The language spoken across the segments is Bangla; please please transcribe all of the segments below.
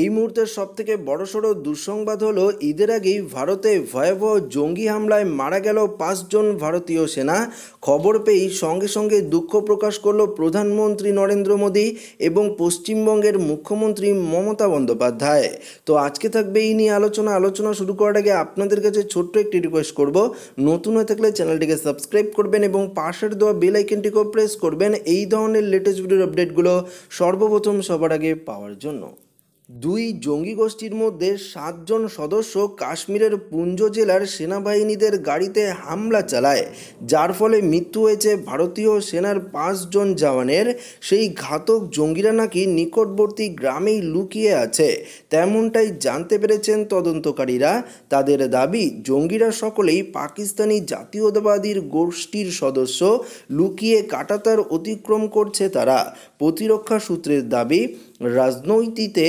এই মুহূর্তের সবথেকে বড়সড় দুঃসংবাদ হলো ঈদের আগেই ভারতে ভয়াবহ জঙ্গি হামলায় মারা গেল পাঁচজন ভারতীয় সেনা খবর পেয়েই সঙ্গে সঙ্গে দুঃখ প্রকাশ করল প্রধানমন্ত্রী নরেন্দ্র মোদী এবং পশ্চিমবঙ্গের মুখ্যমন্ত্রী মমতা বন্দ্যোপাধ্যায় তো আজকে থাকবে এই নিয়ে আলোচনা আলোচনা শুরু করার আগে আপনাদের কাছে ছোট্ট একটি রিকোয়েস্ট করব নতুন হয়ে থাকলে চ্যানেলটিকে সাবস্ক্রাইব করবেন এবং পাশের দেওয়া বেল আইকনটিকেও প্রেস করবেন এই ধরনের লেটেস্ট ভিডিওর আপডেটগুলো সর্বপ্রথম সবার আগে পাওয়ার জন্য দুই জঙ্গি গোষ্ঠীর মধ্যে সাতজন সদস্য কাশ্মীরের পুঞ্জ জেলার সেনাবাহিনীদের গাড়িতে হামলা চালায় যার ফলে মৃত্যু হয়েছে ভারতীয় সেনার পাঁচজন জওয়ানের সেই ঘাতক জঙ্গিরা নাকি নিকটবর্তী গ্রামেই লুকিয়ে আছে তেমনটাই জানতে পেরেছেন তদন্তকারীরা তাদের দাবি জঙ্গিরা সকলেই পাকিস্তানি জাতীয়তাবাদীর গোষ্ঠীর সদস্য লুকিয়ে কাটাতার অতিক্রম করছে তারা প্রতিরক্ষা সূত্রের দাবি রাজনৈতিতে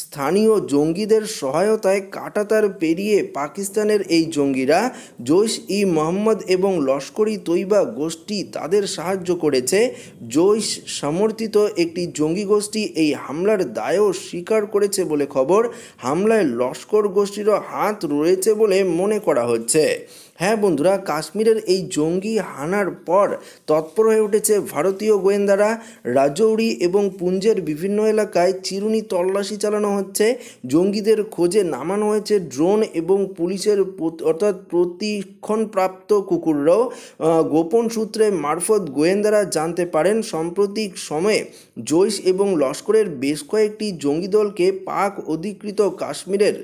স্থানীয় জঙ্গিদের সহায়তায় কাটাতার পেরিয়ে পাকিস্তানের এই জঙ্গিরা জৈশ ই মোহাম্মদ এবং লস্করি তৈবা গোষ্ঠী তাদের সাহায্য করেছে জৈশ সমর্থিত একটি জঙ্গি গোষ্ঠী এই হামলার দায়ও স্বীকার করেছে বলে খবর হামলায় লস্কর গোষ্ঠীরও হাত রয়েছে বলে মনে করা হচ্ছে হ্যাঁ বন্ধুরা কাশ্মীরের এই জঙ্গি হানার পর তৎপর হয়ে উঠেছে ভারতীয় গোয়েন্দারা রাজৌরি এবং পুঞ্জের বিভিন্ন এলাকায় চিরুনি তল্লাশি চালানো হচ্ছে জঙ্গিদের খোঁজে নামানো হয়েছে ড্রোন এবং পুলিশের অর্থাৎ প্রতিক্ষণপ্রাপ্ত কুকুররাও গোপন সূত্রে মারফত গোয়েন্দারা জানতে পারেন সাম্প্রতিক সময়ে জৈশ এবং লস্করের বেশ কয়েকটি জঙ্গি দলকে পাক অধিকৃত কাশ্মীরের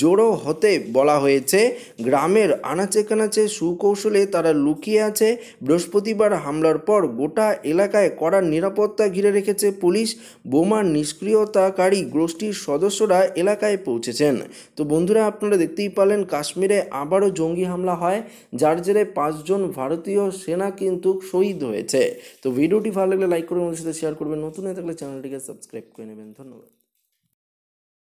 জোড়ো হতে বলা হয়েছে গ্রামের আনাচেকা আছে সুকৌশলে তারা লুকিয়ে আছে বৃহস্পতিবার হামলার পর গোটা এলাকায় কড়া নিরাপত্তা ঘিরে রেখেছে পুলিশ বোমার নিষ্ক্রিয়তাকারী গোষ্ঠীর সদস্যরা এলাকায় পৌঁছেছেন তো বন্ধুরা আপনারা দেখতেই পালেন কাশ্মীরে আবারও জঙ্গি হামলা হয় যার জেরে পাঁচজন ভারতীয় সেনা কিন্তু শহীদ হয়েছে তো ভিডিওটি ভালো লাগলে লাইক করে আমাদের সাথে শেয়ার করবেন নতুন হয়ে থাকলে চ্যানেলটিকে সাবস্ক্রাইব করে নেবেন ধন্যবাদ